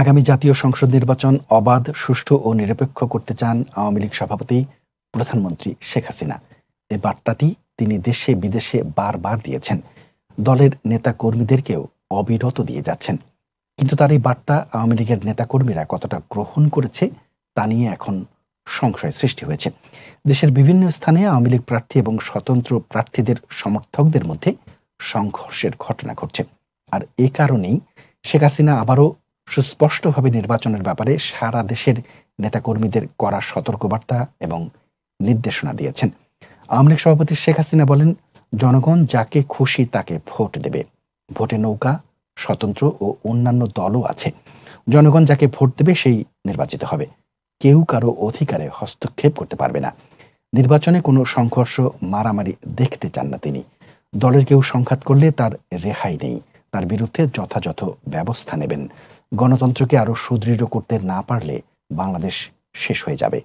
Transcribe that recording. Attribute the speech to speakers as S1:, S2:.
S1: আগামী জাতীয় সংসদ নির্বাচন অবাধ সুষ্ঠু ও নিরপেক্ষ করতে চান আওয়ামী লীগ সভাপতি প্রধানমন্ত্রী শেখ হাসিনা এ বার্তাটি তিনি দেশে বিদেশে বারবার দিয়েছেন দলের নেতা কর্মীদেরকেও অবিরত দিয়ে যাচ্ছেন কিন্তু তার এই বার্তা আওয়ামী লীগের নেতাকর্মীরা কতটা গ্রহণ করেছে তা নিয়ে এখন সংশয় সৃষ্টি হয়েছে দেশের বিভিন্ন স্থানে আওয়ামী লীগ প্রার্থী এবং স্বতন্ত্র প্রার্থীদের সমর্থকদের মধ্যে সংঘর্ষের ঘটনা ঘটছে আর এ কারণেই শেখ হাসিনা আবারও সুস্পষ্টভাবে নির্বাচনের ব্যাপারে সারা দেশের নেতাকর্মীদের করা সতর্কবার্তা এবং নির্দেশনা দিয়েছেন আওয়ামী লীগ সভাপতি শেখ হাসিনা বলেন জনগণ যাকে খুশি তাকে ভোট দেবে ভোটে নৌকা স্বতন্ত্র ও অন্যান্য দলও আছে জনগণ যাকে ভোট দেবে সেই নির্বাচিত হবে কেউ কারো অধিকারে হস্তক্ষেপ করতে পারবে না নির্বাচনে কোনো সংঘর্ষ মারামারি দেখতে চান না তিনি দলের কেউ সংঘাত করলে তার রেহাই নেই তার বিরুদ্ধে যথাযথ ব্যবস্থা নেবেন গণতন্ত্রকে আরও সুদৃঢ় করতে না পারলে বাংলাদেশ শেষ হয়ে যাবে